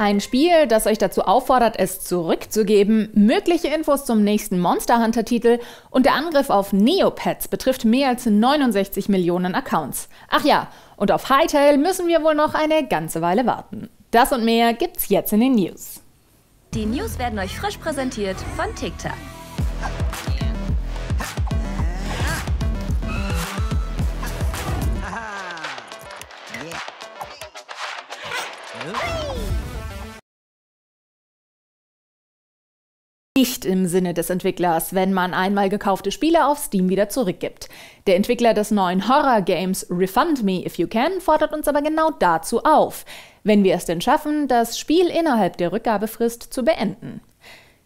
Ein Spiel, das euch dazu auffordert, es zurückzugeben, mögliche Infos zum nächsten Monster Hunter Titel und der Angriff auf Neopets betrifft mehr als 69 Millionen Accounts. Ach ja, und auf Hightail müssen wir wohl noch eine ganze Weile warten. Das und mehr gibt's jetzt in den News. Die News werden euch frisch präsentiert von TikTok. nicht im Sinne des Entwicklers, wenn man einmal gekaufte Spiele auf Steam wieder zurückgibt. Der Entwickler des neuen Horror-Games Refund Me If You Can fordert uns aber genau dazu auf, wenn wir es denn schaffen, das Spiel innerhalb der Rückgabefrist zu beenden.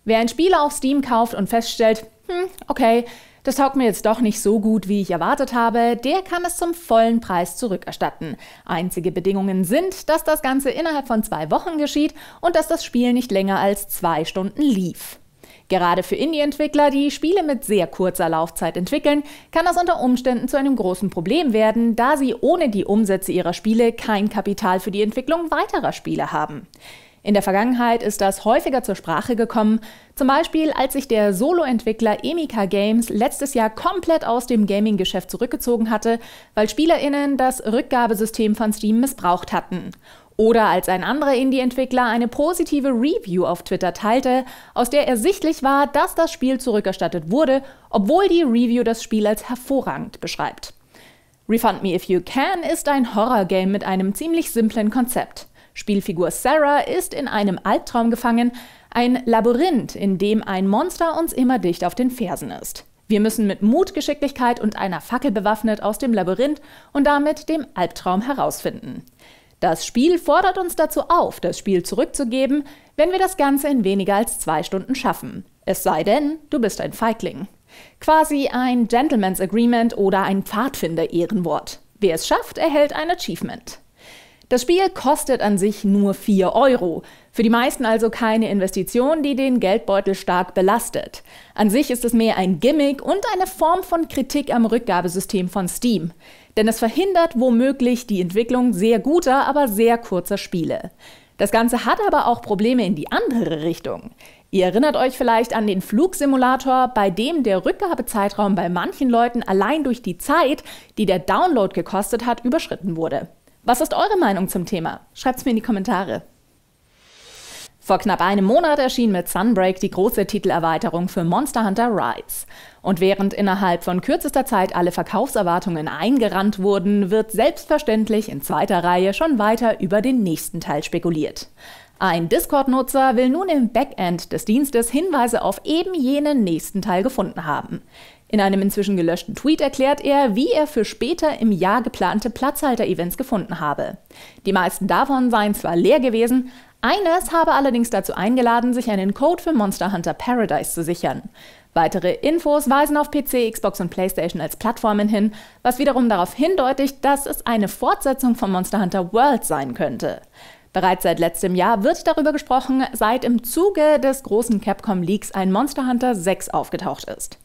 Wer ein Spiel auf Steam kauft und feststellt, hm, okay, das taugt mir jetzt doch nicht so gut, wie ich erwartet habe, der kann es zum vollen Preis zurückerstatten. Einzige Bedingungen sind, dass das Ganze innerhalb von zwei Wochen geschieht und dass das Spiel nicht länger als zwei Stunden lief. Gerade für Indie-Entwickler, die Spiele mit sehr kurzer Laufzeit entwickeln, kann das unter Umständen zu einem großen Problem werden, da sie ohne die Umsätze ihrer Spiele kein Kapital für die Entwicklung weiterer Spiele haben. In der Vergangenheit ist das häufiger zur Sprache gekommen, zum Beispiel als sich der Solo-Entwickler Emika Games letztes Jahr komplett aus dem Gaming-Geschäft zurückgezogen hatte, weil Spielerinnen das Rückgabesystem von Steam missbraucht hatten. Oder als ein anderer Indie-Entwickler eine positive Review auf Twitter teilte, aus der ersichtlich war, dass das Spiel zurückerstattet wurde, obwohl die Review das Spiel als hervorragend beschreibt. Refund Me If You Can ist ein Horror-Game mit einem ziemlich simplen Konzept. Spielfigur Sarah ist in einem Albtraum gefangen, ein Labyrinth, in dem ein Monster uns immer dicht auf den Fersen ist. Wir müssen mit Mut, Geschicklichkeit und einer Fackel bewaffnet aus dem Labyrinth und damit dem Albtraum herausfinden. Das Spiel fordert uns dazu auf, das Spiel zurückzugeben, wenn wir das Ganze in weniger als zwei Stunden schaffen. Es sei denn, du bist ein Feigling. Quasi ein Gentleman's Agreement oder ein Pfadfinder-Ehrenwort. Wer es schafft, erhält ein Achievement. Das Spiel kostet an sich nur 4 Euro. Für die meisten also keine Investition, die den Geldbeutel stark belastet. An sich ist es mehr ein Gimmick und eine Form von Kritik am Rückgabesystem von Steam. Denn es verhindert womöglich die Entwicklung sehr guter, aber sehr kurzer Spiele. Das Ganze hat aber auch Probleme in die andere Richtung. Ihr erinnert euch vielleicht an den Flugsimulator, bei dem der Rückgabezeitraum bei manchen Leuten allein durch die Zeit, die der Download gekostet hat, überschritten wurde. Was ist eure Meinung zum Thema? Schreibt's mir in die Kommentare. Vor knapp einem Monat erschien mit Sunbreak die große Titelerweiterung für Monster Hunter Rise. Und während innerhalb von kürzester Zeit alle Verkaufserwartungen eingerannt wurden, wird selbstverständlich in zweiter Reihe schon weiter über den nächsten Teil spekuliert. Ein Discord-Nutzer will nun im Backend des Dienstes Hinweise auf eben jenen nächsten Teil gefunden haben. In einem inzwischen gelöschten Tweet erklärt er, wie er für später im Jahr geplante Platzhalter-Events gefunden habe. Die meisten davon seien zwar leer gewesen, eines habe allerdings dazu eingeladen, sich einen Code für Monster Hunter Paradise zu sichern. Weitere Infos weisen auf PC, Xbox und PlayStation als Plattformen hin, was wiederum darauf hindeutet, dass es eine Fortsetzung von Monster Hunter World sein könnte. Bereits seit letztem Jahr wird darüber gesprochen, seit im Zuge des großen Capcom Leaks ein Monster Hunter 6 aufgetaucht ist.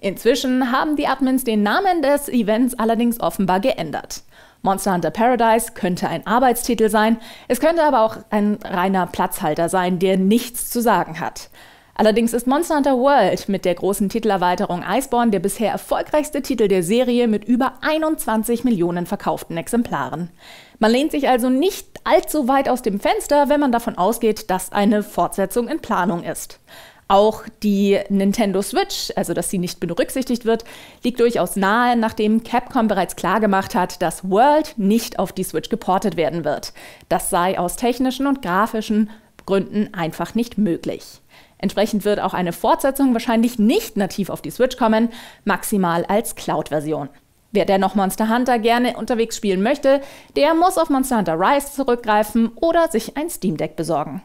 Inzwischen haben die Admins den Namen des Events allerdings offenbar geändert. Monster Hunter Paradise könnte ein Arbeitstitel sein, es könnte aber auch ein reiner Platzhalter sein, der nichts zu sagen hat. Allerdings ist Monster Hunter World mit der großen Titelerweiterung Iceborne der bisher erfolgreichste Titel der Serie mit über 21 Millionen verkauften Exemplaren. Man lehnt sich also nicht allzu weit aus dem Fenster, wenn man davon ausgeht, dass eine Fortsetzung in Planung ist. Auch die Nintendo Switch, also dass sie nicht berücksichtigt wird, liegt durchaus nahe, nachdem Capcom bereits klargemacht hat, dass World nicht auf die Switch geportet werden wird. Das sei aus technischen und grafischen Gründen einfach nicht möglich. Entsprechend wird auch eine Fortsetzung wahrscheinlich nicht nativ auf die Switch kommen, maximal als Cloud-Version. Wer dennoch Monster Hunter gerne unterwegs spielen möchte, der muss auf Monster Hunter Rise zurückgreifen oder sich ein Steam Deck besorgen.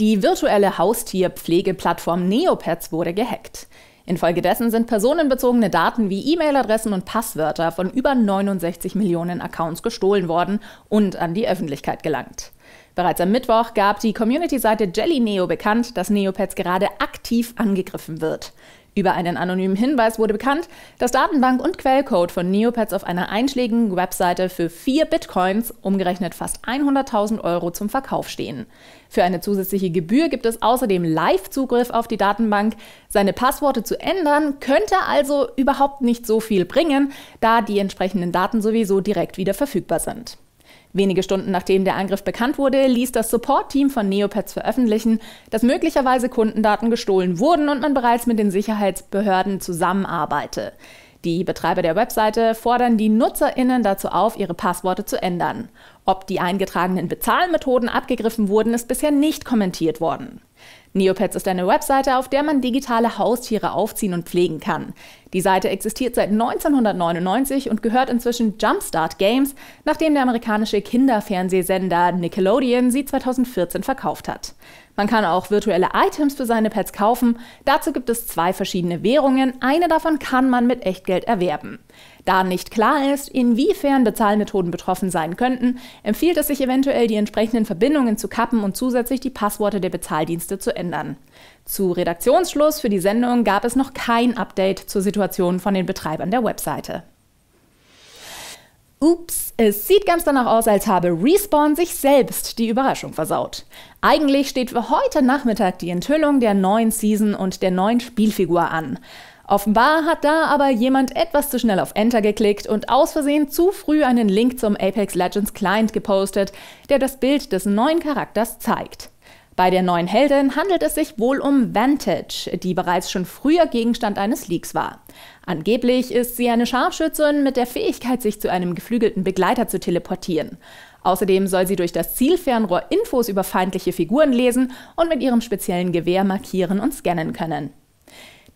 Die virtuelle Haustierpflegeplattform Neopets wurde gehackt. Infolgedessen sind personenbezogene Daten wie E-Mail-Adressen und Passwörter von über 69 Millionen Accounts gestohlen worden und an die Öffentlichkeit gelangt. Bereits am Mittwoch gab die Community-Seite JellyNeo bekannt, dass Neopets gerade aktiv angegriffen wird. Über einen anonymen Hinweis wurde bekannt, dass Datenbank und Quellcode von Neopets auf einer einschlägigen Webseite für vier Bitcoins, umgerechnet fast 100.000 Euro, zum Verkauf stehen. Für eine zusätzliche Gebühr gibt es außerdem Live-Zugriff auf die Datenbank. Seine Passworte zu ändern könnte also überhaupt nicht so viel bringen, da die entsprechenden Daten sowieso direkt wieder verfügbar sind. Wenige Stunden nachdem der Angriff bekannt wurde, ließ das Support-Team von Neopets veröffentlichen, dass möglicherweise Kundendaten gestohlen wurden und man bereits mit den Sicherheitsbehörden zusammenarbeite. Die Betreiber der Webseite fordern die NutzerInnen dazu auf, ihre Passworte zu ändern. Ob die eingetragenen Bezahlmethoden abgegriffen wurden, ist bisher nicht kommentiert worden. Neopets ist eine Webseite, auf der man digitale Haustiere aufziehen und pflegen kann. Die Seite existiert seit 1999 und gehört inzwischen Jumpstart Games, nachdem der amerikanische Kinderfernsehsender Nickelodeon sie 2014 verkauft hat. Man kann auch virtuelle Items für seine Pets kaufen. Dazu gibt es zwei verschiedene Währungen. Eine davon kann man mit Echtgeld erwerben. Da nicht klar ist, inwiefern Bezahlmethoden betroffen sein könnten, empfiehlt es sich eventuell, die entsprechenden Verbindungen zu kappen und zusätzlich die Passworte der Bezahldienste zu ändern. Zu Redaktionsschluss für die Sendung gab es noch kein Update zur Situation von den Betreibern der Webseite. Ups, es sieht ganz danach aus, als habe Respawn sich selbst die Überraschung versaut. Eigentlich steht für heute Nachmittag die Enthüllung der neuen Season und der neuen Spielfigur an. Offenbar hat da aber jemand etwas zu schnell auf Enter geklickt und aus Versehen zu früh einen Link zum Apex Legends Client gepostet, der das Bild des neuen Charakters zeigt. Bei der neuen Heldin handelt es sich wohl um Vantage, die bereits schon früher Gegenstand eines Leaks war. Angeblich ist sie eine Scharfschützin mit der Fähigkeit, sich zu einem geflügelten Begleiter zu teleportieren. Außerdem soll sie durch das Zielfernrohr Infos über feindliche Figuren lesen und mit ihrem speziellen Gewehr markieren und scannen können.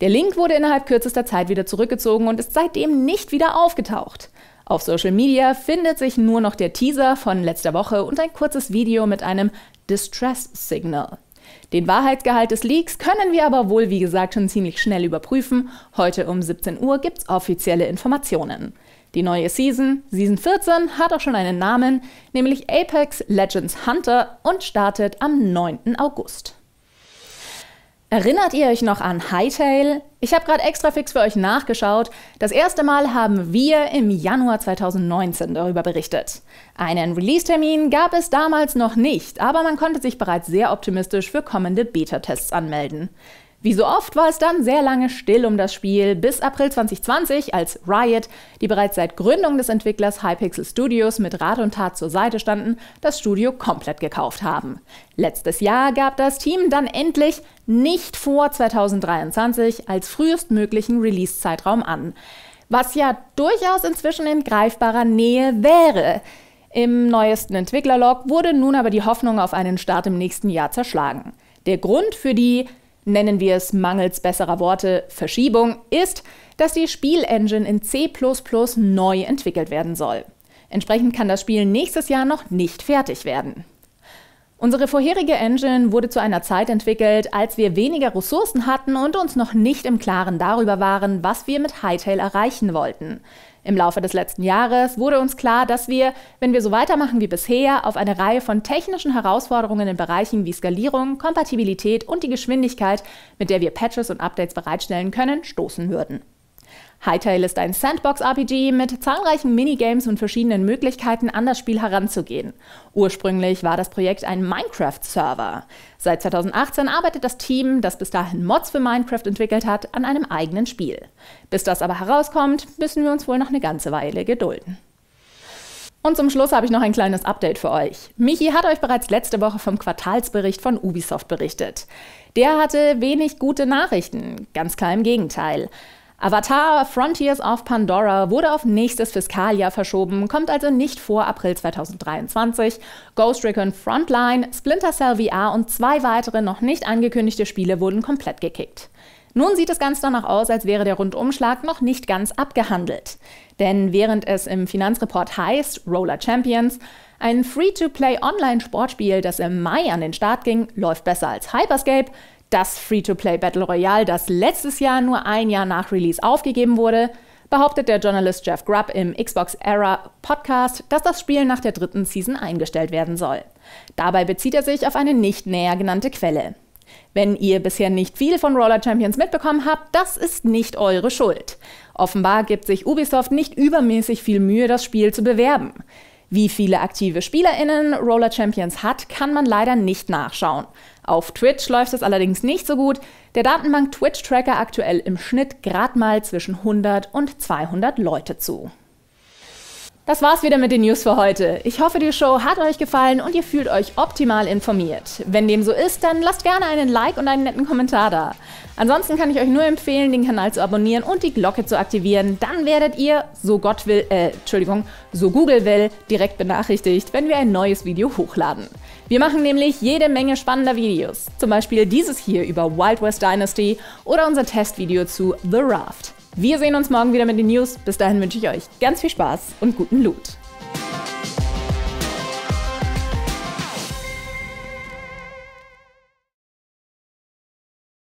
Der Link wurde innerhalb kürzester Zeit wieder zurückgezogen und ist seitdem nicht wieder aufgetaucht. Auf Social Media findet sich nur noch der Teaser von letzter Woche und ein kurzes Video mit einem Distress Signal. Den Wahrheitsgehalt des Leaks können wir aber wohl, wie gesagt, schon ziemlich schnell überprüfen. Heute um 17 Uhr gibt's offizielle Informationen. Die neue Season, Season 14, hat auch schon einen Namen, nämlich Apex Legends Hunter und startet am 9. August. Erinnert ihr euch noch an Hightail? Ich habe gerade extra fix für euch nachgeschaut. Das erste Mal haben wir im Januar 2019 darüber berichtet. Einen Release-Termin gab es damals noch nicht, aber man konnte sich bereits sehr optimistisch für kommende Beta-Tests anmelden. Wie so oft war es dann sehr lange still um das Spiel, bis April 2020, als Riot, die bereits seit Gründung des Entwicklers Hypixel Studios mit Rat und Tat zur Seite standen, das Studio komplett gekauft haben. Letztes Jahr gab das Team dann endlich nicht vor 2023 als frühestmöglichen Release-Zeitraum an. Was ja durchaus inzwischen in greifbarer Nähe wäre. Im neuesten Entwicklerlog wurde nun aber die Hoffnung auf einen Start im nächsten Jahr zerschlagen. Der Grund für die nennen wir es mangels besserer Worte Verschiebung, ist, dass die Spielengine in C neu entwickelt werden soll. Entsprechend kann das Spiel nächstes Jahr noch nicht fertig werden. Unsere vorherige Engine wurde zu einer Zeit entwickelt, als wir weniger Ressourcen hatten und uns noch nicht im Klaren darüber waren, was wir mit Hightail erreichen wollten. Im Laufe des letzten Jahres wurde uns klar, dass wir, wenn wir so weitermachen wie bisher, auf eine Reihe von technischen Herausforderungen in Bereichen wie Skalierung, Kompatibilität und die Geschwindigkeit, mit der wir Patches und Updates bereitstellen können, stoßen würden. Hightail ist ein Sandbox-RPG mit zahlreichen Minigames und verschiedenen Möglichkeiten, an das Spiel heranzugehen. Ursprünglich war das Projekt ein Minecraft-Server. Seit 2018 arbeitet das Team, das bis dahin Mods für Minecraft entwickelt hat, an einem eigenen Spiel. Bis das aber herauskommt, müssen wir uns wohl noch eine ganze Weile gedulden. Und zum Schluss habe ich noch ein kleines Update für euch. Michi hat euch bereits letzte Woche vom Quartalsbericht von Ubisoft berichtet. Der hatte wenig gute Nachrichten, ganz klar im Gegenteil. Avatar Frontiers of Pandora wurde auf nächstes Fiskaljahr verschoben, kommt also nicht vor April 2023. Ghost Recon Frontline, Splinter Cell VR und zwei weitere noch nicht angekündigte Spiele wurden komplett gekickt. Nun sieht es ganz danach aus, als wäre der Rundumschlag noch nicht ganz abgehandelt. Denn während es im Finanzreport heißt, Roller Champions, ein Free-to-Play Online-Sportspiel, das im Mai an den Start ging, läuft besser als Hyperscape, das Free-to-Play Battle Royale, das letztes Jahr nur ein Jahr nach Release aufgegeben wurde, behauptet der Journalist Jeff Grubb im Xbox Era Podcast, dass das Spiel nach der dritten Season eingestellt werden soll. Dabei bezieht er sich auf eine nicht näher genannte Quelle. Wenn ihr bisher nicht viel von Roller Champions mitbekommen habt, das ist nicht eure Schuld. Offenbar gibt sich Ubisoft nicht übermäßig viel Mühe, das Spiel zu bewerben. Wie viele aktive SpielerInnen Roller Champions hat, kann man leider nicht nachschauen. Auf Twitch läuft es allerdings nicht so gut. Der Datenbank Twitch Tracker aktuell im Schnitt gerade mal zwischen 100 und 200 Leute zu. Das war's wieder mit den News für heute. Ich hoffe, die Show hat euch gefallen und ihr fühlt euch optimal informiert. Wenn dem so ist, dann lasst gerne einen Like und einen netten Kommentar da. Ansonsten kann ich euch nur empfehlen, den Kanal zu abonnieren und die Glocke zu aktivieren. Dann werdet ihr, so Gott will, äh, Entschuldigung, so Google will, direkt benachrichtigt, wenn wir ein neues Video hochladen. Wir machen nämlich jede Menge spannender Videos. Zum Beispiel dieses hier über Wild West Dynasty oder unser Testvideo zu The Raft. Wir sehen uns morgen wieder mit den News. Bis dahin wünsche ich euch ganz viel Spaß und guten Loot.